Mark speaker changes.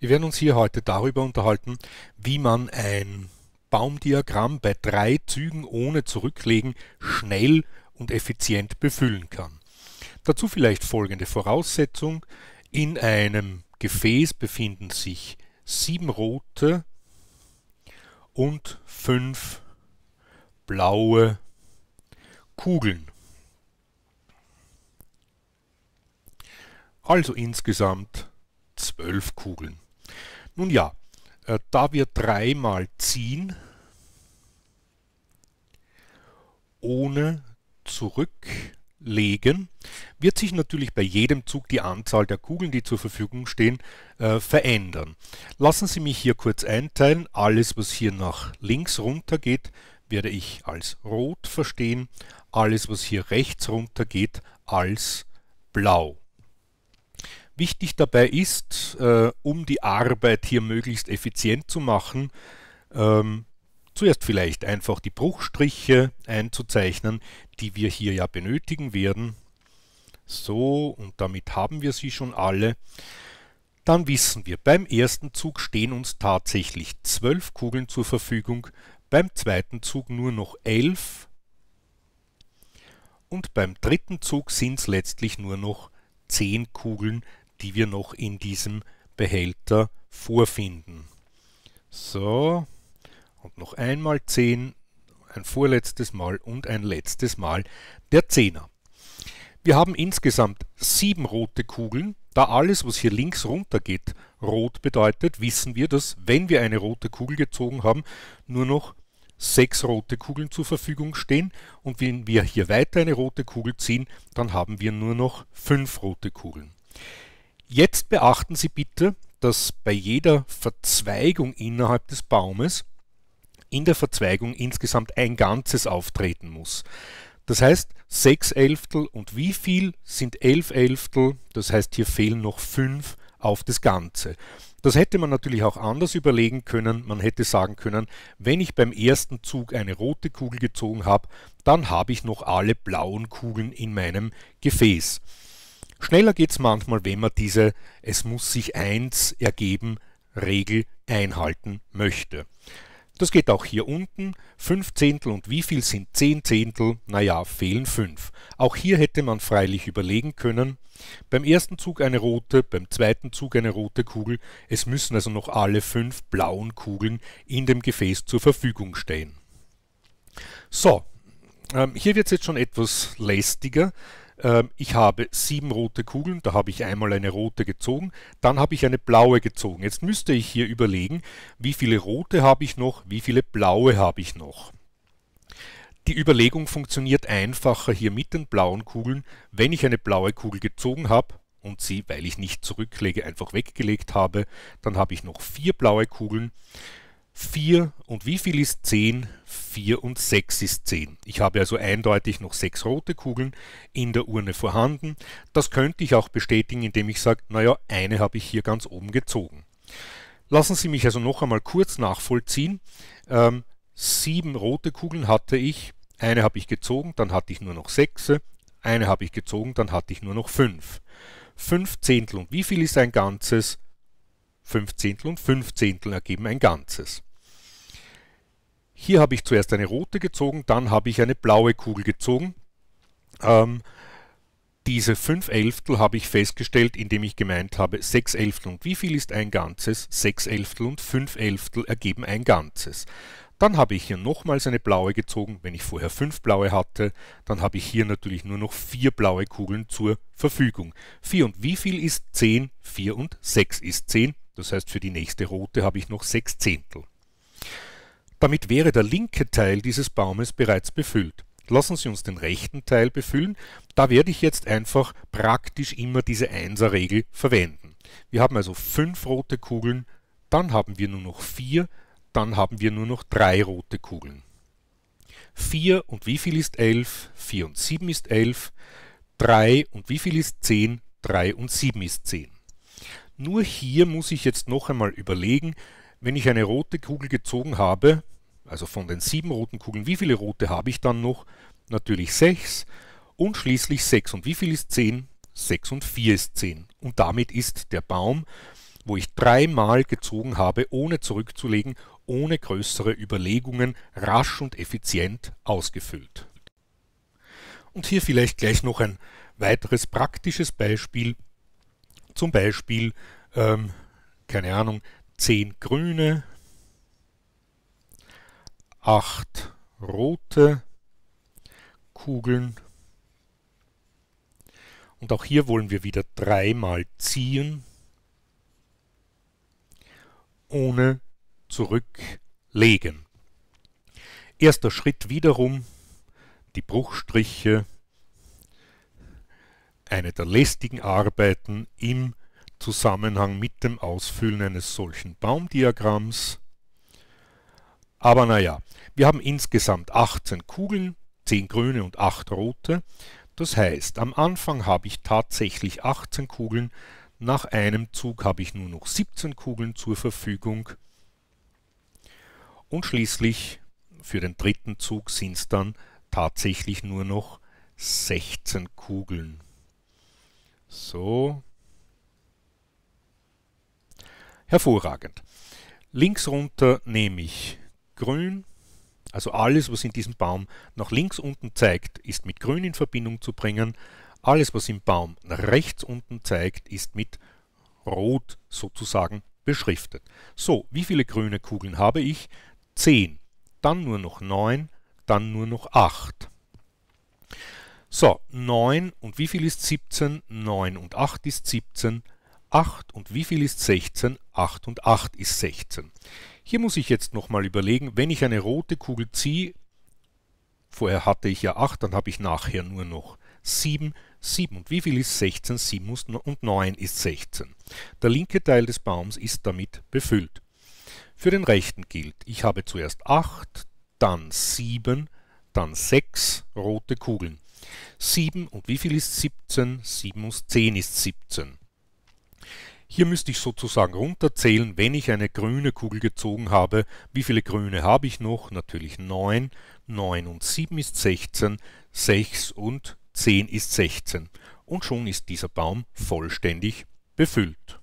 Speaker 1: Wir werden uns hier heute darüber unterhalten, wie man ein Baumdiagramm bei drei Zügen ohne Zurücklegen schnell und effizient befüllen kann. Dazu vielleicht folgende Voraussetzung. In einem Gefäß befinden sich sieben rote und fünf blaue Kugeln. Also insgesamt zwölf Kugeln. Nun ja, äh, da wir dreimal ziehen, ohne zurücklegen, wird sich natürlich bei jedem Zug die Anzahl der Kugeln, die zur Verfügung stehen, äh, verändern. Lassen Sie mich hier kurz einteilen. Alles, was hier nach links runter geht, werde ich als rot verstehen. Alles, was hier rechts runter geht, als blau. Wichtig dabei ist, äh, um die Arbeit hier möglichst effizient zu machen, ähm, zuerst vielleicht einfach die Bruchstriche einzuzeichnen, die wir hier ja benötigen werden. So, und damit haben wir sie schon alle. Dann wissen wir, beim ersten Zug stehen uns tatsächlich zwölf Kugeln zur Verfügung, beim zweiten Zug nur noch elf und beim dritten Zug sind es letztlich nur noch 10 Kugeln, die wir noch in diesem Behälter vorfinden. So, und noch einmal 10, ein vorletztes Mal und ein letztes Mal der Zehner. Wir haben insgesamt sieben rote Kugeln. Da alles, was hier links runter geht, rot bedeutet, wissen wir, dass, wenn wir eine rote Kugel gezogen haben, nur noch sechs rote Kugeln zur Verfügung stehen. Und wenn wir hier weiter eine rote Kugel ziehen, dann haben wir nur noch fünf rote Kugeln. Jetzt beachten Sie bitte, dass bei jeder Verzweigung innerhalb des Baumes in der Verzweigung insgesamt ein Ganzes auftreten muss. Das heißt, 6 Elftel und wie viel sind 11 Elftel, das heißt hier fehlen noch 5 auf das Ganze. Das hätte man natürlich auch anders überlegen können. Man hätte sagen können, wenn ich beim ersten Zug eine rote Kugel gezogen habe, dann habe ich noch alle blauen Kugeln in meinem Gefäß. Schneller geht's manchmal, wenn man diese Es muss sich eins ergeben Regel einhalten möchte. Das geht auch hier unten. 5 Zehntel und wie viel sind 10 Zehntel? Naja, fehlen 5. Auch hier hätte man freilich überlegen können. Beim ersten Zug eine rote, beim zweiten Zug eine rote Kugel. Es müssen also noch alle 5 blauen Kugeln in dem Gefäß zur Verfügung stehen. So, ähm, hier wird es jetzt schon etwas lästiger. Ähm, ich habe sieben rote Kugeln, da habe ich einmal eine rote gezogen, dann habe ich eine blaue gezogen. Jetzt müsste ich hier überlegen, wie viele rote habe ich noch, wie viele blaue habe ich noch. Die Überlegung funktioniert einfacher hier mit den blauen Kugeln. Wenn ich eine blaue Kugel gezogen habe und sie, weil ich nicht zurücklege, einfach weggelegt habe, dann habe ich noch vier blaue Kugeln. 4 und wie viel ist 10? 4 und 6 ist 10. Ich habe also eindeutig noch 6 rote Kugeln in der Urne vorhanden. Das könnte ich auch bestätigen, indem ich sage, naja, eine habe ich hier ganz oben gezogen. Lassen Sie mich also noch einmal kurz nachvollziehen. Ähm, sieben rote Kugeln hatte ich, eine habe ich gezogen, dann hatte ich nur noch 6, eine habe ich gezogen, dann hatte ich nur noch 5. 5 Zehntel und wie viel ist ein Ganzes? 5 Zehntel und 5 Zehntel ergeben ein Ganzes. Hier habe ich zuerst eine rote gezogen, dann habe ich eine blaue Kugel gezogen. Ähm, diese 5 Elftel habe ich festgestellt, indem ich gemeint habe, 6 Elftel und wie viel ist ein Ganzes? 6 Elftel und 5 Elftel ergeben ein Ganzes. Dann habe ich hier nochmals eine blaue gezogen, wenn ich vorher 5 blaue hatte, dann habe ich hier natürlich nur noch 4 blaue Kugeln zur Verfügung. 4 und wie viel ist 10? 4 und 6 ist 10, das heißt für die nächste rote habe ich noch 6 Zehntel. Damit wäre der linke Teil dieses Baumes bereits befüllt. Lassen Sie uns den rechten Teil befüllen. Da werde ich jetzt einfach praktisch immer diese Einser-Regel verwenden. Wir haben also fünf rote Kugeln, dann haben wir nur noch vier, dann haben wir nur noch drei rote Kugeln. 4 und wie viel ist 11? 4 und 7 ist 11. 3 und wie viel ist 10? 3 und 7 ist 10. Nur hier muss ich jetzt noch einmal überlegen, wenn ich eine rote Kugel gezogen habe, also von den sieben roten Kugeln, wie viele rote habe ich dann noch? Natürlich sechs und schließlich sechs. Und wie viel ist zehn? Sechs und vier ist zehn. Und damit ist der Baum, wo ich dreimal gezogen habe, ohne zurückzulegen, ohne größere Überlegungen, rasch und effizient ausgefüllt. Und hier vielleicht gleich noch ein weiteres praktisches Beispiel. Zum Beispiel, ähm, keine Ahnung, 10 grüne, 8 rote Kugeln. Und auch hier wollen wir wieder dreimal ziehen, ohne zurücklegen. Erster Schritt wiederum, die Bruchstriche, eine der lästigen Arbeiten im Zusammenhang mit dem Ausfüllen eines solchen Baumdiagramms. Aber naja, wir haben insgesamt 18 Kugeln, 10 grüne und 8 rote. Das heißt, am Anfang habe ich tatsächlich 18 Kugeln, nach einem Zug habe ich nur noch 17 Kugeln zur Verfügung. Und schließlich für den dritten Zug sind es dann tatsächlich nur noch 16 Kugeln. So, Hervorragend. Links runter nehme ich grün, also alles, was in diesem Baum nach links unten zeigt, ist mit grün in Verbindung zu bringen. Alles, was im Baum nach rechts unten zeigt, ist mit rot sozusagen beschriftet. So, wie viele grüne Kugeln habe ich? 10, dann nur noch 9, dann nur noch 8. So, 9 und wie viel ist 17? 9 und 8 ist 17. 8 und wie viel ist 16? 8 und 8 ist 16. Hier muss ich jetzt nochmal überlegen, wenn ich eine rote Kugel ziehe, vorher hatte ich ja 8, dann habe ich nachher nur noch 7, 7 und wie viel ist 16? 7 und 9 ist 16. Der linke Teil des Baums ist damit befüllt. Für den rechten gilt, ich habe zuerst 8, dann 7, dann 6 rote Kugeln. 7 und wie viel ist 17? 7 und 10 ist 17. Hier müsste ich sozusagen runterzählen, wenn ich eine grüne Kugel gezogen habe, wie viele grüne habe ich noch? Natürlich 9, 9 und 7 ist 16, 6 und 10 ist 16. Und schon ist dieser Baum vollständig befüllt.